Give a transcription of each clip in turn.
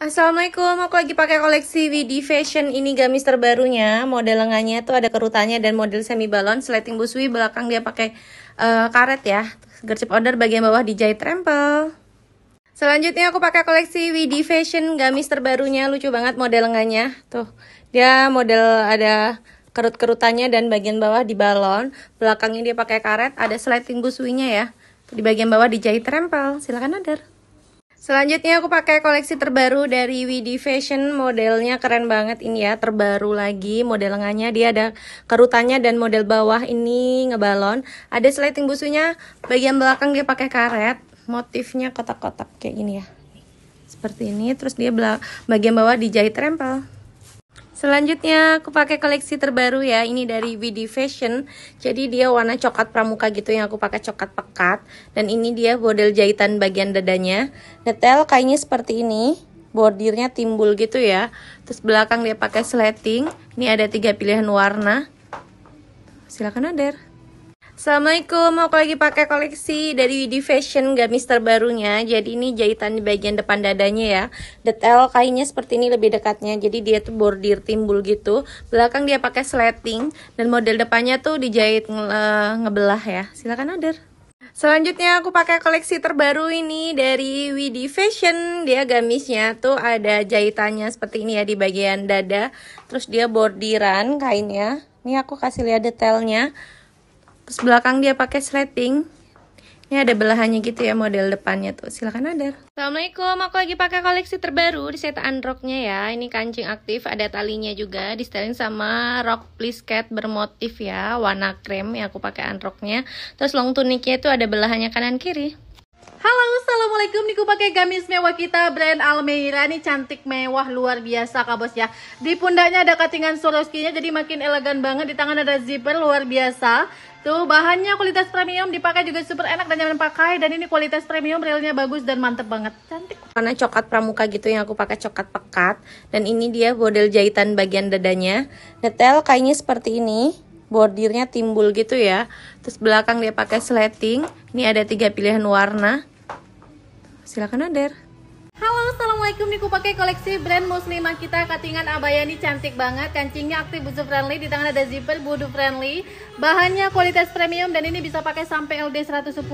Assalamualaikum, aku lagi pakai koleksi WD Fashion ini gamis terbarunya Model lengannya tuh ada kerutannya dan model semi balon Sleting busui, belakang dia pakai uh, karet ya Gercep order bagian bawah dijahit rempel Selanjutnya aku pakai koleksi WD Fashion gamis terbarunya Lucu banget model lengannya Tuh, dia model ada kerut-kerutannya dan bagian bawah di balon Belakangnya dia pakai karet, ada sleting busuinya ya Di bagian bawah dijahit rempel, Silakan order Selanjutnya aku pakai koleksi terbaru dari Widi Fashion, modelnya keren banget ini ya, terbaru lagi, model lengannya dia ada kerutannya dan model bawah ini ngebalon, ada sliding busunya, bagian belakang dia pakai karet, motifnya kotak-kotak kayak gini ya, seperti ini, terus dia bagian bawah dijahit rempel. Selanjutnya aku pakai koleksi terbaru ya, ini dari WD Fashion. Jadi dia warna coklat pramuka gitu yang aku pakai coklat pekat. Dan ini dia model jahitan bagian dadanya. Detail kayaknya seperti ini, bordirnya timbul gitu ya. Terus belakang dia pakai sleting, ini ada tiga pilihan warna. Silahkan Ader. Assalamualaikum, mau lagi pakai koleksi dari Widi Fashion gamis terbarunya Jadi ini jahitan di bagian depan dadanya ya Detail kainnya seperti ini lebih dekatnya Jadi dia tuh bordir timbul gitu Belakang dia pakai sleting Dan model depannya tuh dijahit nge eh, ngebelah ya Silakan order Selanjutnya aku pakai koleksi terbaru ini dari Widi Fashion. Dia gamisnya tuh ada jahitannya seperti ini ya di bagian dada. Terus dia bordiran kainnya. Ini aku kasih lihat detailnya terus belakang dia pakai sleting ini ada belahannya gitu ya model depannya tuh silahkan ada Assalamualaikum aku lagi pakai koleksi terbaru di set roknya ya ini kancing aktif ada talinya juga di styling sama rock please cat bermotif ya warna krem yang aku pakai anroknya terus long tuniknya itu ada belahannya kanan kiri Assalamualaikum Niku pakai gamis mewah kita brand Almeira ini cantik mewah luar biasa Kak Bos ya. Di pundaknya ada katingan Swarovski-nya jadi makin elegan banget. Di tangan ada zipper luar biasa. Tuh bahannya kualitas premium dipakai juga super enak dan nyaman pakai dan ini kualitas premium realnya bagus dan mantep banget cantik Karena coklat pramuka gitu yang aku pakai coklat pekat dan ini dia model jahitan bagian dadanya detail kayaknya seperti ini bordirnya timbul gitu ya terus belakang dia pakai sleting ini ada tiga pilihan warna Silakan order. Halo, Assalamualaikum Niku pakai koleksi brand muslimah kita Katingan abaya ini cantik banget Kancingnya aktif busu friendly Di tangan ada zipper budu friendly Bahannya kualitas premium Dan ini bisa pakai sampai LD 110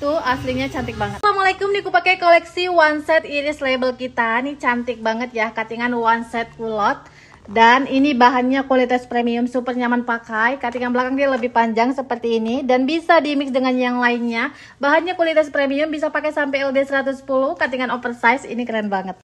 Tuh aslinya cantik banget Assalamualaikum Niku pakai koleksi one set iris label kita Ini cantik banget ya Katingan one set kulot dan ini bahannya kualitas premium, super nyaman pakai. Katingan belakang dia lebih panjang seperti ini dan bisa di mix dengan yang lainnya. Bahannya kualitas premium, bisa pakai sampai LD 110, Katingan oversize, ini keren banget.